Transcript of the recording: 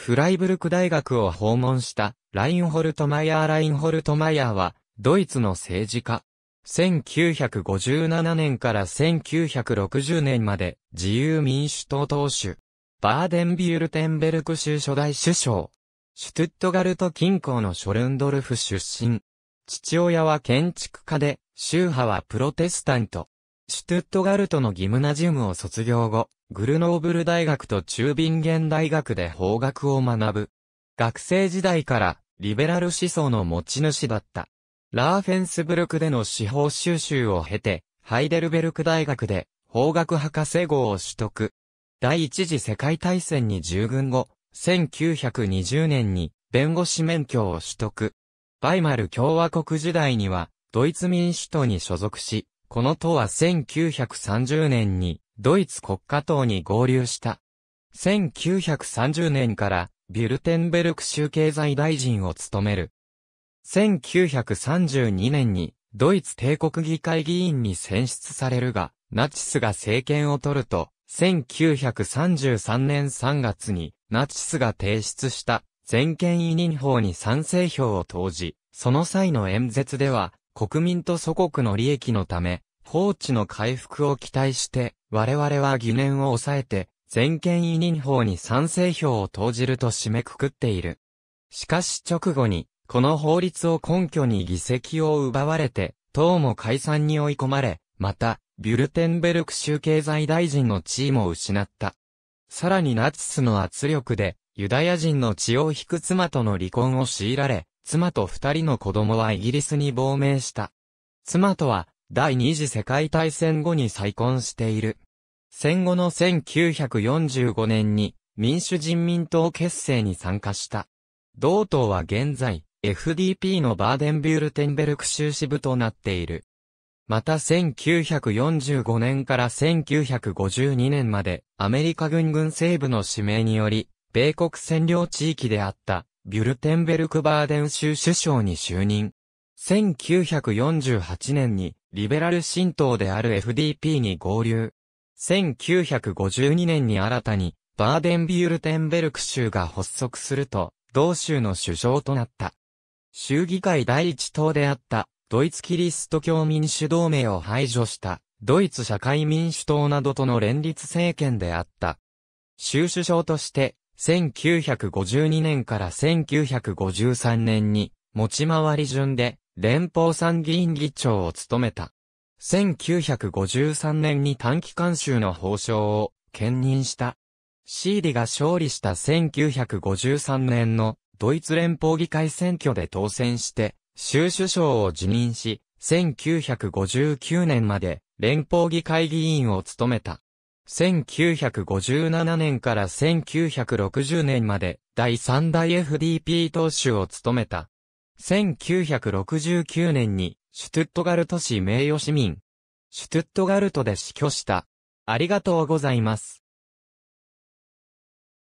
フライブルク大学を訪問したラインホルトマイヤー・ラインホルトマイヤーは、ドイツの政治家。1957年から1960年まで自由民主党党首。バーデンビュルテンベルク州初代首相。シュトゥットガルト近郊のショルンドルフ出身。父親は建築家で、宗派はプロテスタント。シュトゥットガルトのギムナジウムを卒業後、グルノーブル大学と中ビンゲン大学で法学を学ぶ。学生時代からリベラル思想の持ち主だった。ラーフェンスブルクでの司法修習を経て、ハイデルベルク大学で法学博士号を取得。第一次世界大戦に従軍後、1920年に弁護士免許を取得。バイマル共和国時代にはドイツ民主党に所属し、この党は1930年にドイツ国家党に合流した。1930年からビュルテンベルク州経済大臣を務める。1932年にドイツ帝国議会議員に選出されるが、ナチスが政権を取ると、1933年3月にナチスが提出した全権委任法に賛成票を投じ、その際の演説では、国民と祖国の利益のため、法治の回復を期待して、我々は疑念を抑えて、全権委任法に賛成票を投じると締めくくっている。しかし直後に、この法律を根拠に議席を奪われて、党も解散に追い込まれ、また、ビュルテンベルク州経済大臣の地位も失った。さらにナチスの圧力で、ユダヤ人の血を引く妻との離婚を強いられ、妻と二人の子供はイギリスに亡命した。妻とは、第二次世界大戦後に再婚している。戦後の1945年に民主人民党結成に参加した。同党は現在、FDP のバーデンビュールテンベルク州支部となっている。また1945年から1952年までアメリカ軍軍西部の指名により、米国占領地域であったビュルテンベルクバーデン州首相に就任。1948年にリベラル新党である FDP に合流。1952年に新たに、バーデンビュルテンベルク州が発足すると、同州の首相となった。州議会第一党であった、ドイツキリスト教民主同盟を排除した、ドイツ社会民主党などとの連立政権であった。州首相として、1952年から1953年に、持ち回り順で、連邦参議院議長を務めた。1953年に短期監修の法相を兼任した。シーリが勝利した1953年のドイツ連邦議会選挙で当選して、州首相を辞任し、1959年まで連邦議会議員を務めた。1957年から1960年まで第3代 FDP 党首を務めた。1969年に、シュトゥットガルト市名誉市民、シュトゥットガルトで死去した。ありがとうございます。